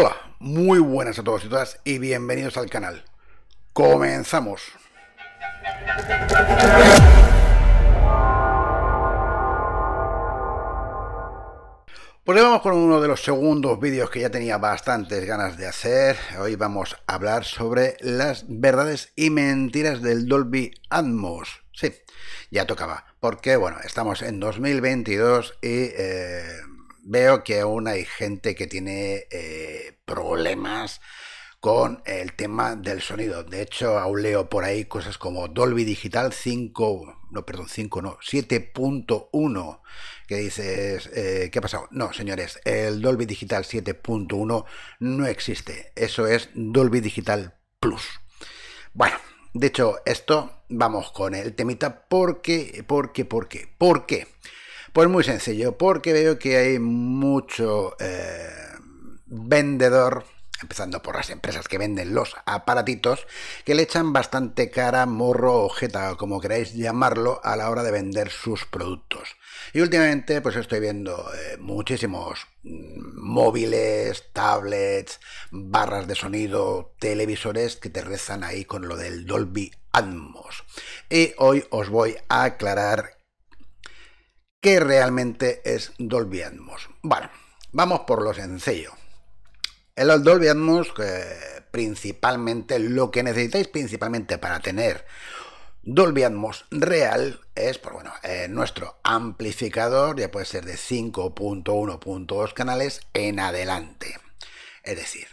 Hola, muy buenas a todos y todas y bienvenidos al canal. Comenzamos. Pues vamos con uno de los segundos vídeos que ya tenía bastantes ganas de hacer. Hoy vamos a hablar sobre las verdades y mentiras del Dolby Atmos. Sí, ya tocaba, porque bueno, estamos en 2022 y... Eh, veo que aún hay gente que tiene eh, problemas con el tema del sonido. De hecho, aún leo por ahí cosas como Dolby Digital 5, no, perdón, 5 no, 7.1, que dices, eh, ¿qué ha pasado? No, señores, el Dolby Digital 7.1 no existe. Eso es Dolby Digital Plus. Bueno, de hecho esto, vamos con el temita. ¿Por ¿Por qué? ¿Por qué? ¿Por qué? ¿Por qué? Pues muy sencillo, porque veo que hay mucho eh, vendedor empezando por las empresas que venden los aparatitos, que le echan bastante cara, morro o jeta, como queráis llamarlo, a la hora de vender sus productos. Y últimamente pues estoy viendo eh, muchísimos mm, móviles, tablets, barras de sonido, televisores que te rezan ahí con lo del Dolby Atmos. Y hoy os voy a aclarar ¿Qué realmente es Dolby Atmos. Bueno, vamos por lo sencillo. El Dolby Atmos, principalmente lo que necesitáis principalmente para tener Dolby Atmos real es por pues bueno, eh, nuestro amplificador, ya puede ser de 5.1.2 canales en adelante. Es decir,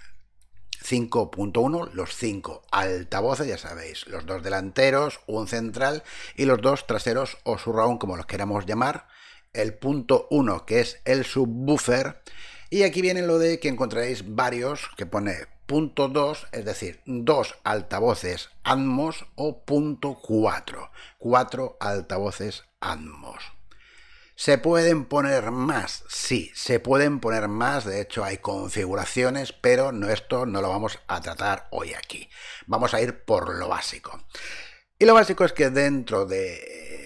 5.1, los 5 altavoces, ya sabéis, los dos delanteros, un central y los dos traseros o surround, como los queramos llamar, el punto 1, que es el subwoofer. Y aquí viene lo de que encontraréis varios que pone punto 2, es decir, dos altavoces Atmos o punto 4, cuatro altavoces Atmos. ¿Se pueden poner más? Sí, se pueden poner más, de hecho hay configuraciones, pero no, esto no lo vamos a tratar hoy aquí. Vamos a ir por lo básico. Y lo básico es que dentro de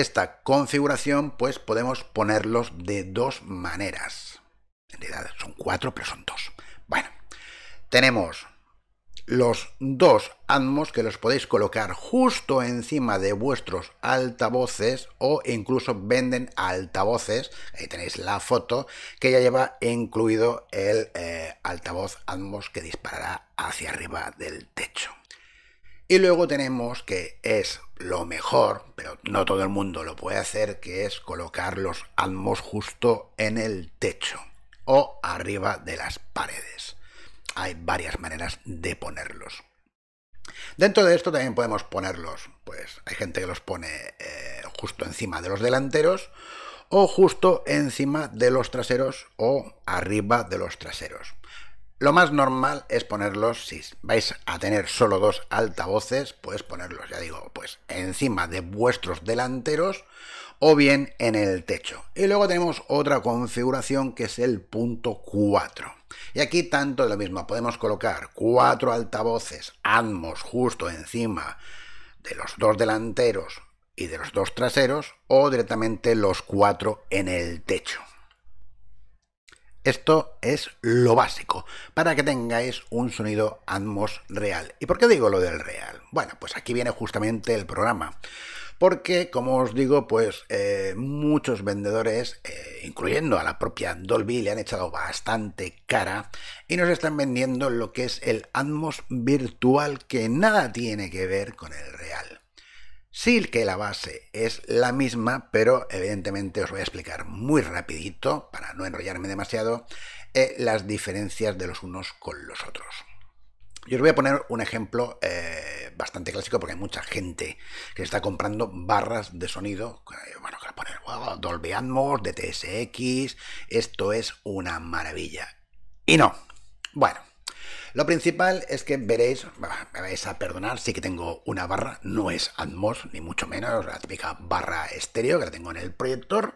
esta configuración pues podemos ponerlos de dos maneras. En realidad son cuatro, pero son dos. Bueno, tenemos los dos Atmos que los podéis colocar justo encima de vuestros altavoces o incluso venden altavoces. Ahí tenéis la foto que ya lleva incluido el eh, altavoz Atmos que disparará hacia arriba del techo. Y luego tenemos que es lo mejor, pero no todo el mundo lo puede hacer, que es colocar los atmos justo en el techo o arriba de las paredes. Hay varias maneras de ponerlos. Dentro de esto también podemos ponerlos, pues hay gente que los pone eh, justo encima de los delanteros o justo encima de los traseros o arriba de los traseros. Lo más normal es ponerlos, si vais a tener solo dos altavoces, pues ponerlos, ya digo, pues encima de vuestros delanteros o bien en el techo. Y luego tenemos otra configuración que es el punto 4. Y aquí tanto de lo mismo, podemos colocar cuatro altavoces Atmos justo encima de los dos delanteros y de los dos traseros o directamente los cuatro en el techo. Esto es lo básico para que tengáis un sonido Atmos real. ¿Y por qué digo lo del real? Bueno, pues aquí viene justamente el programa. Porque, como os digo, pues eh, muchos vendedores, eh, incluyendo a la propia Dolby, le han echado bastante cara y nos están vendiendo lo que es el Atmos virtual que nada tiene que ver con el real. Sí que la base es la misma, pero evidentemente os voy a explicar muy rapidito, para no enrollarme demasiado, eh, las diferencias de los unos con los otros. Yo os voy a poner un ejemplo eh, bastante clásico porque hay mucha gente que está comprando barras de sonido. Eh, bueno, que poner wow, Dolby Atmos, DTSX, esto es una maravilla. Y no. Bueno, lo principal es que veréis, me vais a perdonar, sí que tengo una barra, no es Atmos, ni mucho menos, la típica barra estéreo que la tengo en el proyector.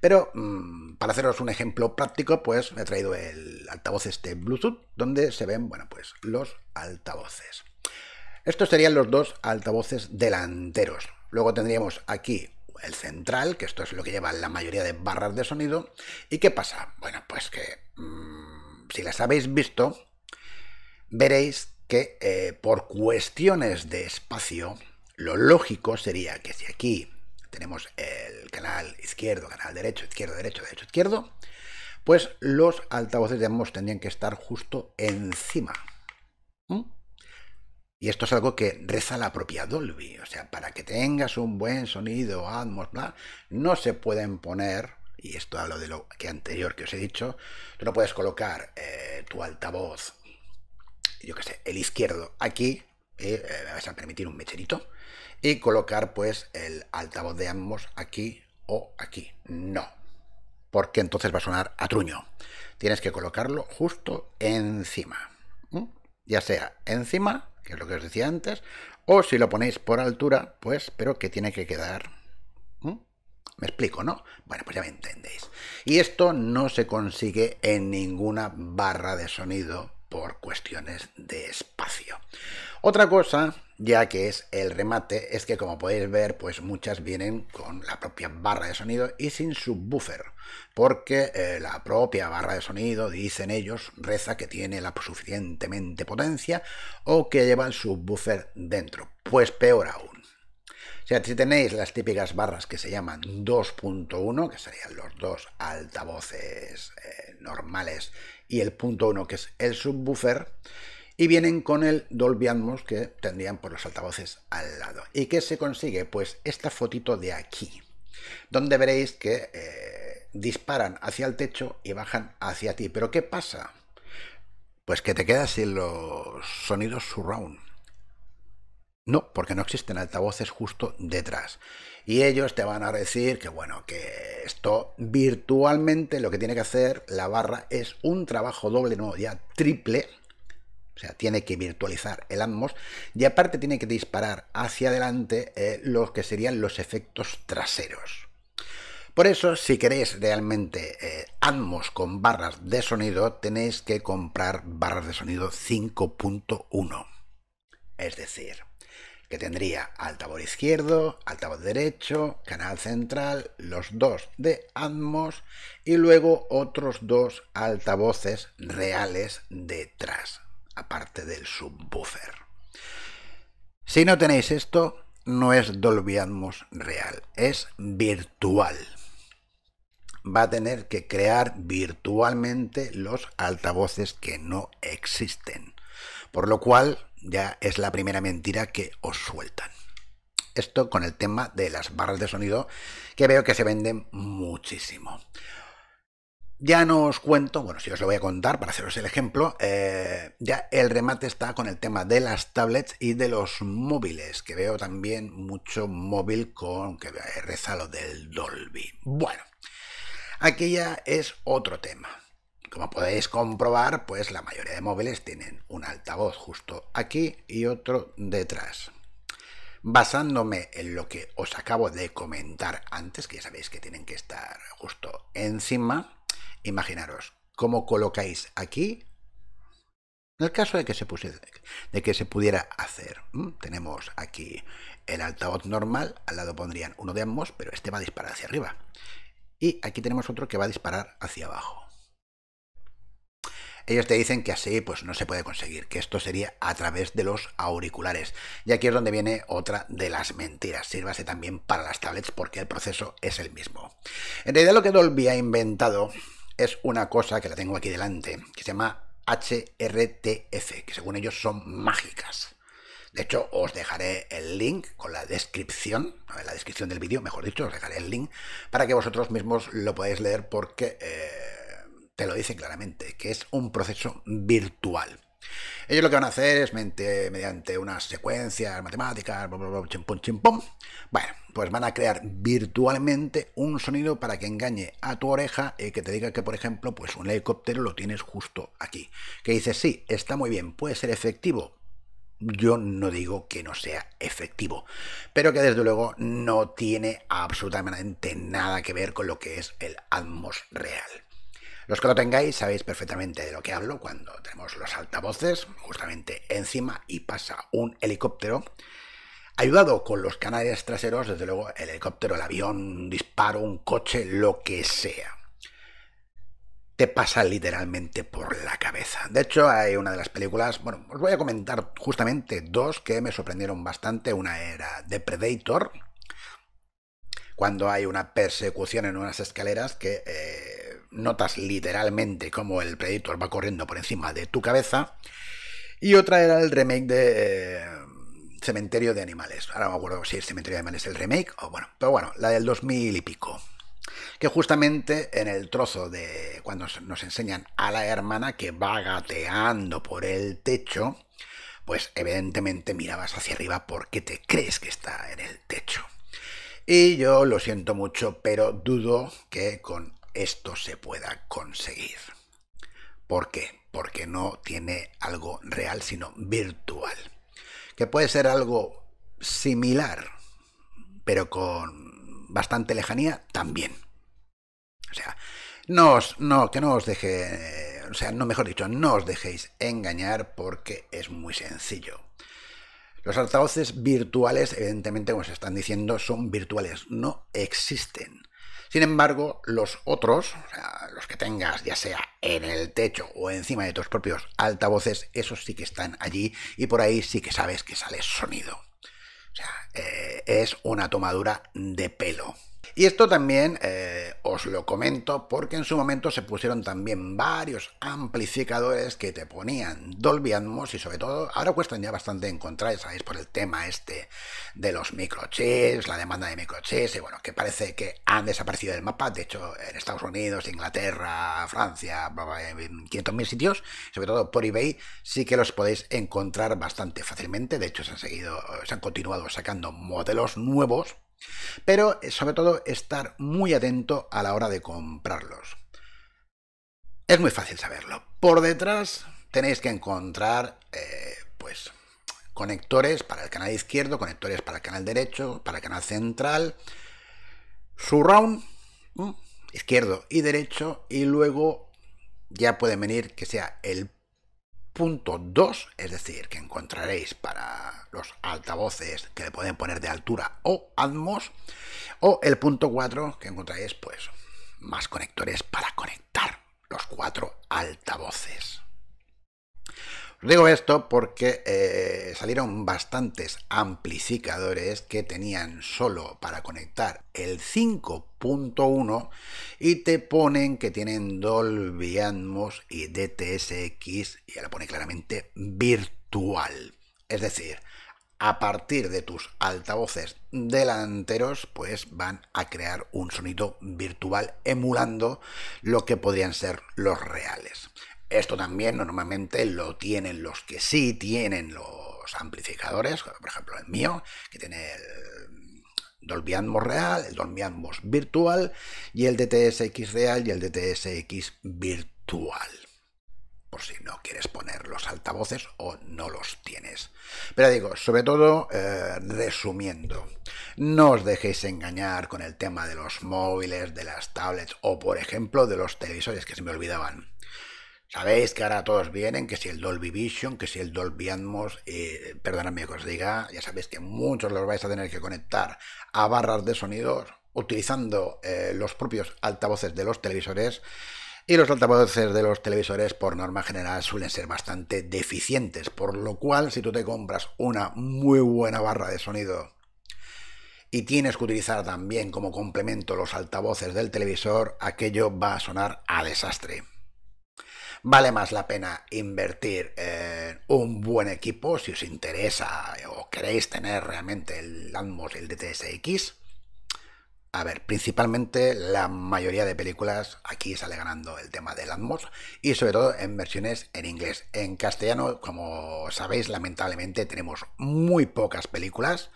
Pero mm, para haceros un ejemplo práctico, pues me he traído el altavoz este Bluetooth, donde se ven, bueno, pues los altavoces. Estos serían los dos altavoces delanteros. Luego tendríamos aquí el central, que esto es lo que lleva la mayoría de barras de sonido. ¿Y qué pasa? Bueno, pues que mm, si las habéis visto, veréis que eh, por cuestiones de espacio, lo lógico sería que si aquí tenemos el canal izquierdo, canal derecho, izquierdo, derecho, derecho, izquierdo, pues los altavoces de ambos tendrían que estar justo encima. ¿Mm? Y esto es algo que reza la propia Dolby. O sea, para que tengas un buen sonido, Atmos, no se pueden poner, y esto hablo de lo que anterior que os he dicho, tú no puedes colocar eh, tu altavoz yo qué sé, el izquierdo aquí, eh, me eh, vais a permitir un mecherito, y colocar pues el altavoz de ambos aquí o aquí. No, porque entonces va a sonar a truño. Tienes que colocarlo justo encima. Ya sea encima, que es lo que os decía antes, o si lo ponéis por altura, pues, pero que tiene que quedar... ¿Me explico, no? Bueno, pues ya me entendéis. Y esto no se consigue en ninguna barra de sonido por cuestiones de espacio. Otra cosa, ya que es el remate, es que como podéis ver, pues muchas vienen con la propia barra de sonido y sin subwoofer, porque eh, la propia barra de sonido, dicen ellos, reza que tiene la suficientemente potencia o que lleva el subwoofer dentro. Pues peor aún, o sea, si tenéis las típicas barras que se llaman 2.1, que serían los dos altavoces eh, normales, y el punto 1, que es el subwoofer, y vienen con el Dolby Atmos que tendrían por pues, los altavoces al lado. ¿Y qué se consigue? Pues esta fotito de aquí, donde veréis que eh, disparan hacia el techo y bajan hacia ti. ¿Pero qué pasa? Pues que te quedas sin los sonidos surround. No, porque no existen altavoces justo detrás. Y ellos te van a decir que, bueno, que esto virtualmente lo que tiene que hacer la barra es un trabajo doble, no, ya triple. O sea, tiene que virtualizar el Atmos y aparte tiene que disparar hacia adelante eh, los que serían los efectos traseros. Por eso, si queréis realmente eh, Atmos con barras de sonido, tenéis que comprar barras de sonido 5.1. Es decir, que tendría altavoz izquierdo, altavoz derecho, canal central, los dos de Atmos y luego otros dos altavoces reales detrás, aparte del subwoofer. Si no tenéis esto, no es Dolby Atmos real, es virtual. Va a tener que crear virtualmente los altavoces que no existen. Por lo cual ya es la primera mentira que os sueltan. Esto con el tema de las barras de sonido que veo que se venden muchísimo. Ya no os cuento, bueno, si os lo voy a contar para haceros el ejemplo, eh, ya el remate está con el tema de las tablets y de los móviles, que veo también mucho móvil con que eh, reza lo del Dolby. Bueno, aquí ya es otro tema. Como podéis comprobar, pues la mayoría de móviles tienen un altavoz justo aquí y otro detrás. Basándome en lo que os acabo de comentar antes, que ya sabéis que tienen que estar justo encima, imaginaros cómo colocáis aquí en el caso de que se, de que se pudiera hacer, tenemos aquí el altavoz normal, al lado pondrían uno de ambos, pero este va a disparar hacia arriba. Y aquí tenemos otro que va a disparar hacia abajo ellos te dicen que así pues no se puede conseguir, que esto sería a través de los auriculares. Y aquí es donde viene otra de las mentiras. Sírvase también para las tablets porque el proceso es el mismo. En realidad lo que Dolby ha inventado es una cosa que la tengo aquí delante, que se llama HRTF, que según ellos son mágicas. De hecho, os dejaré el link con la descripción, en la descripción del vídeo, mejor dicho, os dejaré el link para que vosotros mismos lo podáis leer porque eh, te lo dice claramente, que es un proceso virtual. Ellos lo que van a hacer es mediante unas secuencias matemáticas, chimpón, chimpón. Bueno, pues van a crear virtualmente un sonido para que engañe a tu oreja y que te diga que, por ejemplo, pues un helicóptero lo tienes justo aquí. Que dices, sí, está muy bien, puede ser efectivo. Yo no digo que no sea efectivo, pero que desde luego no tiene absolutamente nada que ver con lo que es el Atmos real. Los que lo tengáis sabéis perfectamente de lo que hablo cuando tenemos los altavoces justamente encima y pasa un helicóptero. Ayudado con los canales traseros, desde luego el helicóptero, el avión, un disparo, un coche, lo que sea. Te pasa literalmente por la cabeza. De hecho, hay una de las películas, bueno, os voy a comentar justamente dos que me sorprendieron bastante. Una era The Predator, cuando hay una persecución en unas escaleras que... Eh, notas literalmente como el Predator va corriendo por encima de tu cabeza. Y otra era el remake de eh, Cementerio de Animales. Ahora me acuerdo si es Cementerio de Animales el remake o bueno, pero bueno, la del 2000 y pico. Que justamente en el trozo de cuando nos enseñan a la hermana que va gateando por el techo, pues evidentemente mirabas hacia arriba porque te crees que está en el techo. Y yo lo siento mucho, pero dudo que con esto se pueda conseguir. ¿Por qué? Porque no tiene algo real, sino virtual. Que puede ser algo similar, pero con bastante lejanía también. O sea, no os, no, que no os deje, o sea, no mejor dicho, no os dejéis engañar porque es muy sencillo. Los altavoces virtuales, evidentemente, como se están diciendo, son virtuales, no existen. Sin embargo, los otros, los que tengas ya sea en el techo o encima de tus propios altavoces, esos sí que están allí y por ahí sí que sabes que sale sonido. O sea, eh, es una tomadura de pelo. Y esto también eh, os lo comento porque en su momento se pusieron también varios amplificadores que te ponían Dolby Atmos y sobre todo ahora cuestan ya bastante encontrar, ya sabéis, por el tema este de los microchips, la demanda de microchips y bueno, que parece que han desaparecido del mapa, de hecho en Estados Unidos, Inglaterra, Francia, 500.000 sitios, sobre todo por eBay, sí que los podéis encontrar bastante fácilmente, de hecho se han seguido, se han continuado sacando modelos nuevos pero eh, sobre todo estar muy atento a la hora de comprarlos. Es muy fácil saberlo. Por detrás tenéis que encontrar eh, pues conectores para el canal izquierdo, conectores para el canal derecho, para el canal central, su round, mm, izquierdo y derecho y luego ya pueden venir que sea el Punto 2, es decir, que encontraréis para los altavoces que le pueden poner de altura o Atmos. O el punto 4, que encontraréis pues más conectores para conectar los cuatro altavoces. Digo esto porque eh, salieron bastantes amplificadores que tenían solo para conectar el 5.1 y te ponen que tienen Dolby Atmos y DTSX y lo pone claramente virtual. Es decir, a partir de tus altavoces delanteros, pues van a crear un sonido virtual emulando lo que podrían ser los reales. Esto también normalmente lo tienen los que sí tienen los amplificadores, por ejemplo el mío, que tiene el Dolby Atmos real, el Dolby Atmos virtual y el DTSX real y el DTSX virtual. Por si no quieres poner los altavoces o no los tienes. Pero digo, sobre todo, eh, resumiendo, no os dejéis engañar con el tema de los móviles, de las tablets o, por ejemplo, de los televisores que se me olvidaban. Sabéis que ahora todos vienen, que si el Dolby Vision, que si el Dolby Atmos, eh, perdonadme que os diga, ya sabéis que muchos los vais a tener que conectar a barras de sonido utilizando eh, los propios altavoces de los televisores. Y los altavoces de los televisores, por norma general, suelen ser bastante deficientes, por lo cual, si tú te compras una muy buena barra de sonido y tienes que utilizar también como complemento los altavoces del televisor, aquello va a sonar a desastre vale más la pena invertir en un buen equipo si os interesa o queréis tener realmente el Atmos y el DTSX. A ver, principalmente la mayoría de películas aquí sale ganando el tema del Atmos y sobre todo en versiones en inglés. En castellano, como sabéis, lamentablemente tenemos muy pocas películas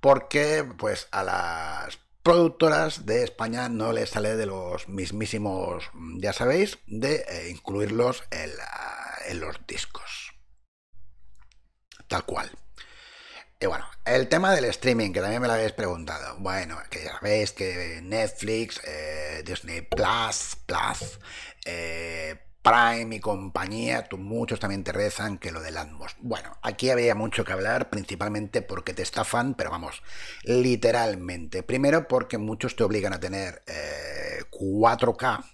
porque pues a las productoras de España no les sale de los mismísimos, mm, ya sabéis, de eh, incluirlos en, los discos. Tal cual. Y bueno, el tema del streaming, que también me lo habéis preguntado. Bueno, que ya sabéis que Netflix, eh, Disney Plus, Plus, eh, Prime y compañía, tú, muchos también te rezan que lo del Atmos. Bueno, aquí había mucho que hablar, principalmente porque te estafan, pero vamos, literalmente. Primero porque muchos te obligan a tener 4K eh,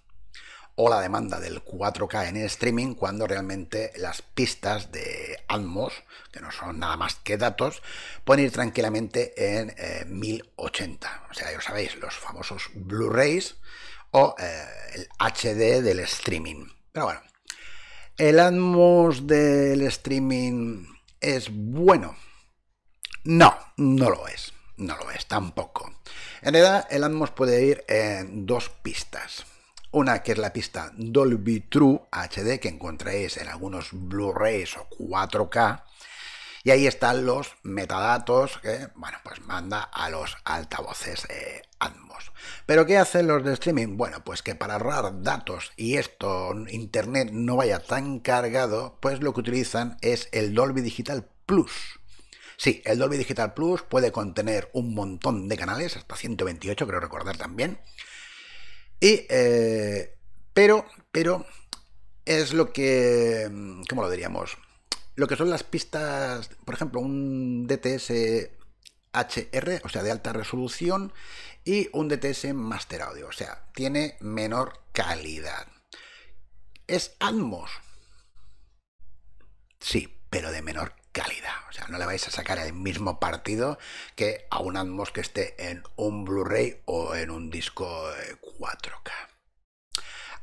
o la demanda del 4K en el streaming cuando realmente las pistas de Atmos, que no son nada más que datos, pueden ir tranquilamente en 1080. Eh, o sea, ya sabéis, los famosos Blu-rays o eh, el HD del streaming. Pero bueno, ¿el Atmos del streaming es bueno? No, no lo es. No lo es tampoco. En realidad, el Atmos puede ir en dos pistas. Una que es la pista Dolby True HD que encontráis en algunos Blu-rays o 4K y ahí están los metadatos que, bueno, pues manda a los altavoces eh, Atmos. ¿Pero qué hacen los de streaming? Bueno, pues que para ahorrar datos y esto, Internet no vaya tan cargado, pues lo que utilizan es el Dolby Digital Plus. Sí, el Dolby Digital Plus puede contener un montón de canales, hasta 128 creo recordar también. Y, eh, pero, pero, es lo que, ¿cómo lo diríamos? lo que son las pistas, por ejemplo, un DTS HR, o sea, de alta resolución, y un DTS Master Audio, o sea, tiene menor calidad. ¿Es Atmos? Sí, pero de menor calidad. O sea, no le vais a sacar el mismo partido que a un Atmos que esté en un Blu-ray o en un disco 4K. Eh,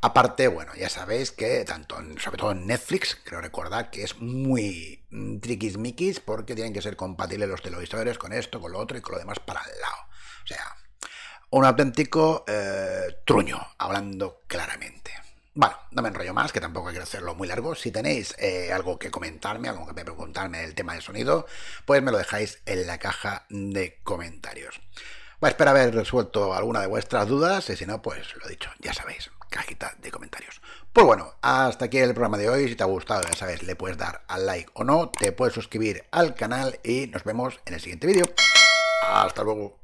Aparte, bueno, ya sabéis que tanto, sobre todo en Netflix, creo recordar que es muy triquismiquis porque tienen que ser compatibles los televisores con esto, con lo otro y con lo demás para el lado. O sea, un auténtico eh, truño, hablando claramente. Bueno, no me enrollo más, que tampoco quiero hacerlo muy largo. Si tenéis eh, algo que comentarme, algo que preguntarme del tema del sonido, pues me lo dejáis en la caja de comentarios. Bueno, espero haber resuelto alguna de vuestras dudas y si no, pues lo dicho, ya sabéis cajita de comentarios. Pues bueno, hasta aquí el programa de hoy. Si te ha gustado, ya sabes, le puedes dar al like o no, te puedes suscribir al canal y nos vemos en el siguiente vídeo. Hasta luego.